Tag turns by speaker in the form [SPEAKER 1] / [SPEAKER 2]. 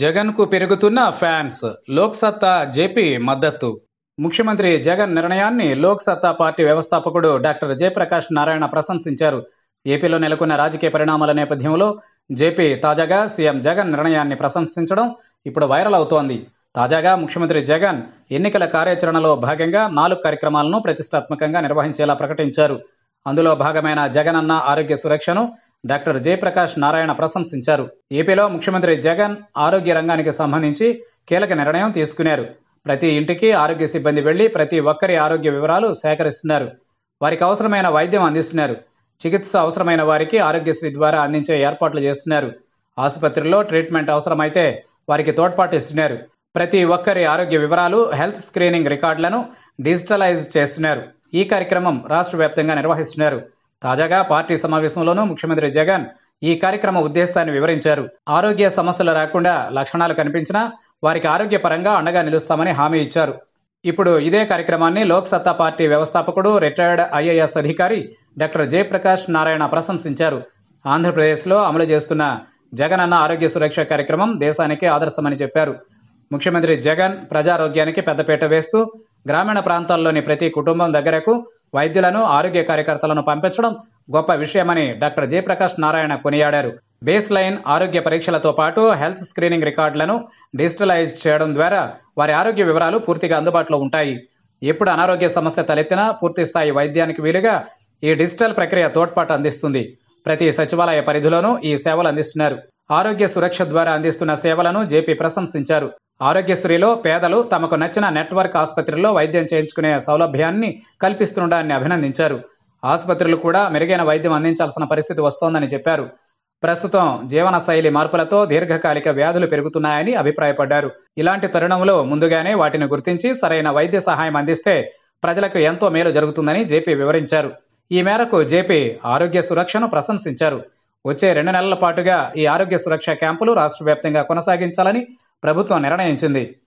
[SPEAKER 1] జగన్కు పెరుగుతున్న fans Loksatta JP మద్దతు ముఖ్యమంత్రి జగన్ నిర్ణయాన్ని లోక్సత్తా పార్టీ వ్యవస్థాపకుడు డాక్టర్ జయప్రకాష్ నారాయణ ప్రశంసించారు ఏపీలో నెలకొన్న రాజకీయ పరిణామాల నేపథ్యంలో జేపీ తాజాగా సీఎం జగన్ నిర్ణయాన్ని ప్రశంసించడం ఇప్పుడు వైరల్ అవుతోంది తాజాగా ముఖ్యమంత్రి జగన్ ఎన్నికల కార్యాచరణలో భాగంగా నాలుగు కార్యక్రమాలను ప్రతిష్టాత్మకంగా నిర్వహించేలా ప్రకటించారు అందులో భాగమైన జగనన్న ఆరోగ్య సురక్షను డాక్టర్ జయప్రకాష్ నారాయణ ప్రశంసించారు ఏపీలో ముఖ్యమంత్రి జగన్ ఆరోగ్య రంగానికి సంబంధించి కీలక నిర్ణయం తీసుకున్నారు ప్రతి ఇంటికి ఆరోగ్య సిబ్బంది వెళ్లి ప్రతి ఒక్కరి ఆరోగ్య వివరాలు సేకరిస్తున్నారు వారికి అవసరమైన వైద్యం అందిస్తున్నారు చికిత్స అవసరమైన వారికి ఆరోగ్యశ్రీ ద్వారా అందించే ఏర్పాట్లు చేస్తున్నారు ఆసుపత్రిలో ట్రీట్మెంట్ అవసరమైతే వారికి తోడ్పాటు ఇస్తున్నారు ప్రతి ఒక్కరి ఆరోగ్య వివరాలు హెల్త్ స్క్రీనింగ్ రికార్డులను డిజిటలైజ్ చేస్తున్నారు ఈ కార్యక్రమం రాష్ట్ర వ్యాప్తంగా నిర్వహిస్తున్నారు తాజాగా పార్టీ సమావేశంలోనూ ముఖ్యమంత్రి జగన్ ఈ కార్యక్రమ ఉద్దేశాన్ని వివరించారు ఆరోగ్య సమస్యలు రాకుండా లక్షణాలు కనిపించినా వారికి ఆరోగ్యపరంగా అండగా నిలుస్తామని హామీ ఇచ్చారు ఇప్పుడు ఇదే కార్యక్రమాన్ని లోక్ సత్తా పార్టీ వ్యవస్థాపకుడు రిటైర్డ్ ఐఏఎస్ అధికారి డాక్టర్ జయప్రకాష్ నారాయణ ప్రశంసించారు ఆంధ్రప్రదేశ్లో అమలు చేస్తున్న జగనన్న ఆరోగ్య సురక్ష కార్యక్రమం దేశానికి ఆదర్శమని చెప్పారు ముఖ్యమంత్రి జగన్ ప్రజారోగ్యానికి పెద్దపీట వేస్తూ గ్రామీణ ప్రాంతాల్లోని ప్రతి కుటుంబం దగ్గరకు వైద్యులను ఆరోగ్య కార్యకర్తలను పంపించడం గొప్ప విషయమని డాక్టర్ జయప్రకాష్ నారాయణ కొనియాడారు బేస్ లైన్ ఆరోగ్య పరీక్షలతో పాటు హెల్త్ స్క్రీనింగ్ రికార్డులను డిజిటలైజ్ చేయడం ద్వారా వారి ఆరోగ్య వివరాలు పూర్తిగా అందుబాటులో ఉంటాయి ఎప్పుడు అనారోగ్య సమస్య తలెత్తినా పూర్తిస్థాయి వైద్యానికి వీలుగా ఈ డిజిటల్ ప్రక్రియ తోడ్పాటు అందిస్తుంది ప్రతి సచివాలయ పరిధిలోనూ ఈ సేవలు అందిస్తున్నారు ఆరోగ్య సురక్ష ద్వారా అందిస్తున్న సేవలను జేపీ ప్రశంసించారు ఆరోగ్యశ్రీలో పేదలు తమకు నచ్చిన నెట్వర్క్ ఆసుపత్రిలో వైద్యం చేయించుకునే సౌలభ్యాన్ని కల్పిస్తుండడాన్ని అభినందించారు ఆసుపత్రులు కూడా మెరుగైన వైద్యం అందించాల్సిన పరిస్థితి వస్తోందని చెప్పారు ప్రస్తుతం జీవనశైలి మార్పులతో దీర్ఘకాలిక వ్యాధులు పెరుగుతున్నాయని అభిప్రాయపడ్డారు ఇలాంటి తరుణంలో ముందుగానే వాటిని గుర్తించి సరైన వైద్య సహాయం అందిస్తే ప్రజలకు ఎంతో మేలు జరుగుతుందని జేపీ వివరించారు ఈ మేరకు జేపీ ఆరోగ్య సురక్షను ప్రశంసించారు వచ్చే రెండు నెలల పాటుగా ఈ ఆరోగ్య సురక్ష క్యాంపులు రాష్ట్ర వ్యాప్తంగా కొనసాగించాలని ప్రభుత్వం నిర్ణయించింది